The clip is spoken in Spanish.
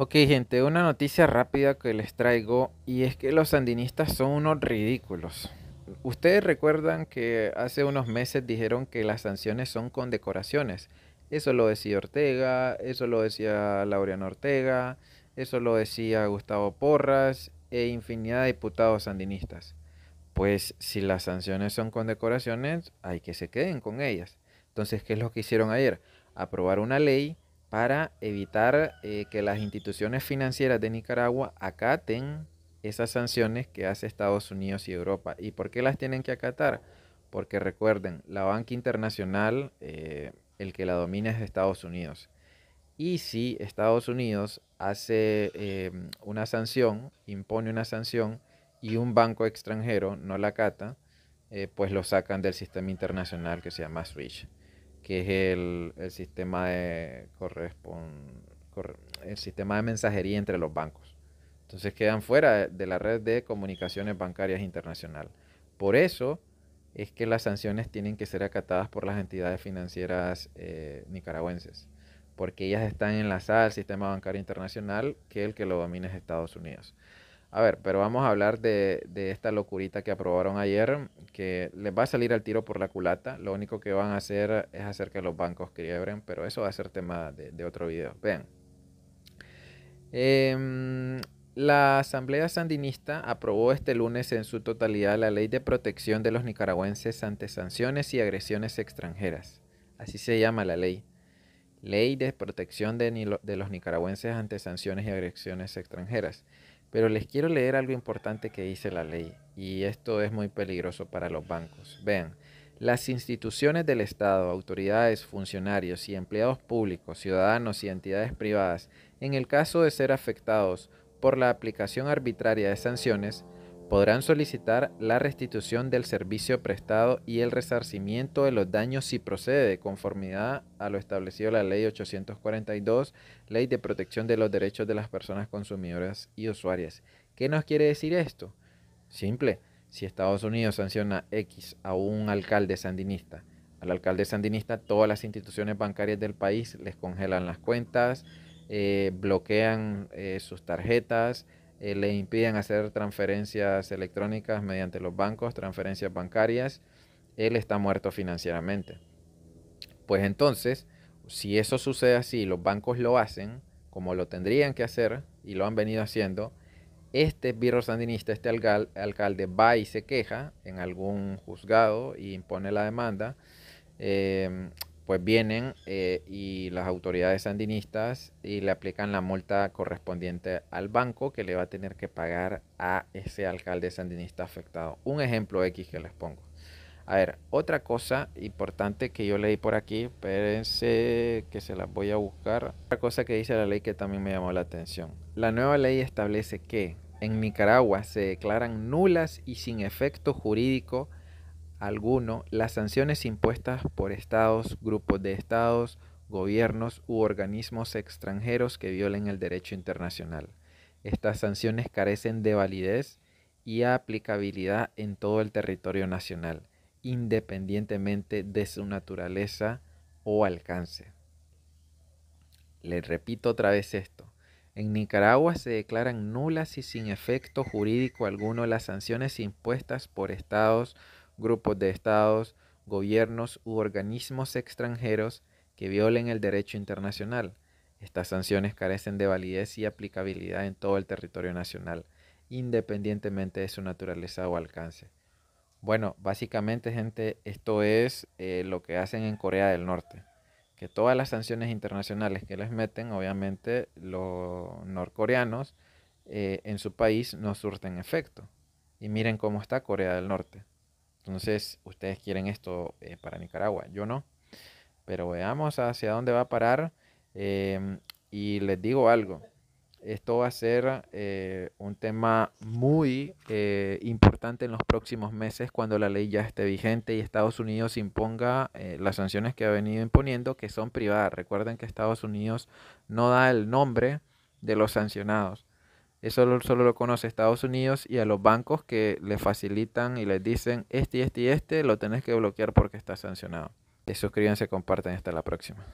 Ok gente, una noticia rápida que les traigo y es que los sandinistas son unos ridículos. Ustedes recuerdan que hace unos meses dijeron que las sanciones son condecoraciones. Eso lo decía Ortega, eso lo decía Laureano Ortega, eso lo decía Gustavo Porras e infinidad de diputados sandinistas. Pues si las sanciones son condecoraciones, hay que se queden con ellas. Entonces, ¿qué es lo que hicieron ayer? Aprobar una ley para evitar eh, que las instituciones financieras de Nicaragua acaten esas sanciones que hace Estados Unidos y Europa. ¿Y por qué las tienen que acatar? Porque recuerden, la banca internacional, eh, el que la domina es Estados Unidos. Y si Estados Unidos hace eh, una sanción, impone una sanción y un banco extranjero no la acata, pues lo sacan del sistema internacional que se llama SWIFT que es el, sistema de el sistema de mensajería entre los bancos. Entonces quedan fuera de la red de comunicaciones bancarias internacional. Por eso es que las sanciones tienen que ser acatadas por las entidades financieras eh, nicaragüenses, porque ellas están enlazadas al sistema bancario internacional que el que lo domina es Estados Unidos. A ver, pero vamos a hablar de, esta locurita que aprobaron ayer, que les va a salir al tiro por la culata. Lo único que van a hacer es hacer que los bancos quiebren, pero eso va a ser tema de, otro video. Vean. Em, la Asamblea Sandinista aprobó este lunes en su totalidad la Ley de Protección de los Nicaragüenses ante Sanciones y Agresiones Extranjeras. Así se llama la ley. Ley de Protección de, de los Nicaragüenses ante Sanciones y Agresiones Extranjeras. Pero les quiero leer algo importante que dice la ley, y esto es muy peligroso para los bancos. Vean, las instituciones del Estado, autoridades, funcionarios y empleados públicos, ciudadanos y entidades privadas, en el caso de ser afectados por la aplicación arbitraria de sanciones, podrán solicitar la restitución del servicio prestado y el resarcimiento de los daños si procede, conformidad a lo establecido en la Ley 842, Ley de Protección de los Derechos de las Personas Consumidoras y Usuarias. ¿Qué nos quiere decir esto? Simple, si Estados Unidos sanciona X a un alcalde sandinista, al alcalde sandinista todas las instituciones bancarias del país les congelan las cuentas, eh, bloquean eh, sus tarjetas, eh, le impiden hacer transferencias electrónicas mediante los bancos, transferencias bancarias, él está muerto financieramente. Pues entonces, si eso sucede así, los bancos lo hacen como lo tendrían que hacer y lo han venido haciendo, este birro sandinista, este alcalde va y se queja en algún juzgado y impone la demanda. Eh, pues vienen eh, y las autoridades sandinistas y le aplican la multa correspondiente al banco que le va a tener que pagar a ese alcalde sandinista afectado. Un ejemplo X que les pongo. A ver, otra cosa importante que yo leí por aquí, espérense que se las voy a buscar. Otra cosa que dice la ley que también me llamó la atención. La nueva ley establece que en Nicaragua se declaran nulas y sin efecto jurídico alguno las sanciones impuestas por estados, grupos de estados, gobiernos u organismos extranjeros que violen el derecho internacional. Estas sanciones carecen de validez y aplicabilidad en todo el territorio nacional, independientemente de su naturaleza o alcance. Les repito otra vez esto. En Nicaragua se declaran nulas y sin efecto jurídico alguno las sanciones impuestas por estados, grupos de estados, gobiernos u organismos extranjeros que violen el derecho internacional. Estas sanciones carecen de validez y aplicabilidad en todo el territorio nacional, independientemente de su naturaleza o alcance. Bueno, básicamente gente, esto es eh, lo que hacen en Corea del Norte, que todas las sanciones internacionales que les meten, obviamente los norcoreanos eh, en su país no surten efecto. Y miren cómo está Corea del Norte. Entonces, ustedes quieren esto eh, para Nicaragua, yo no. Pero veamos hacia dónde va a parar. Em, y les digo algo, esto va a ser eh, un tema muy eh, importante en los próximos meses cuando la ley ya esté vigente y Estados Unidos imponga las sanciones que ha venido imponiendo, que son privadas. Recuerden que Estados Unidos no da el nombre de los sancionados eso solo, lo conoce Estados Unidos y a los bancos que le facilitan y les dicen, este y este y este lo tenés que bloquear porque está sancionado. Suscríbanse, compartan, hasta la próxima.